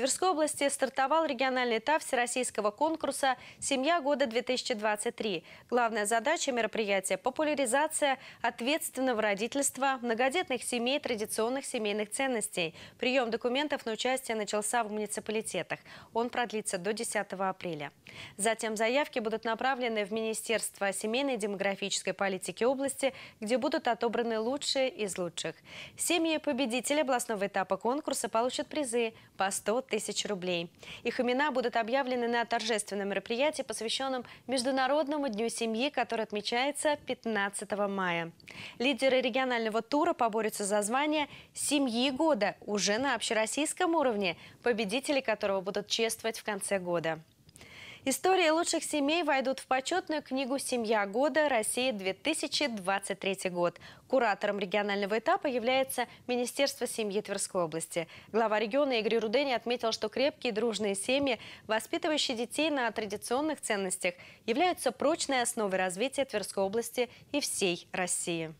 Тверской области стартовал региональный этап всероссийского конкурса «Семья года 2023». Главная задача мероприятия – популяризация ответственного родительства многодетных семей традиционных семейных ценностей. Прием документов на участие начался в муниципалитетах. Он продлится до 10 апреля. Затем заявки будут направлены в Министерство семейной и демографической политики области, где будут отобраны лучшие из лучших. Семьи победителей областного этапа конкурса получат призы по 100 тысяч рублей. Их имена будут объявлены на торжественном мероприятии, посвященном Международному дню семьи, который отмечается 15 мая. Лидеры регионального тура поборются за звание «Семьи года» уже на общероссийском уровне, победители которого будут чествовать в конце года. Истории лучших семей войдут в почетную книгу «Семья года. Россия 2023 год». Куратором регионального этапа является Министерство семьи Тверской области. Глава региона Игорь Рудени отметил, что крепкие дружные семьи, воспитывающие детей на традиционных ценностях, являются прочной основой развития Тверской области и всей России.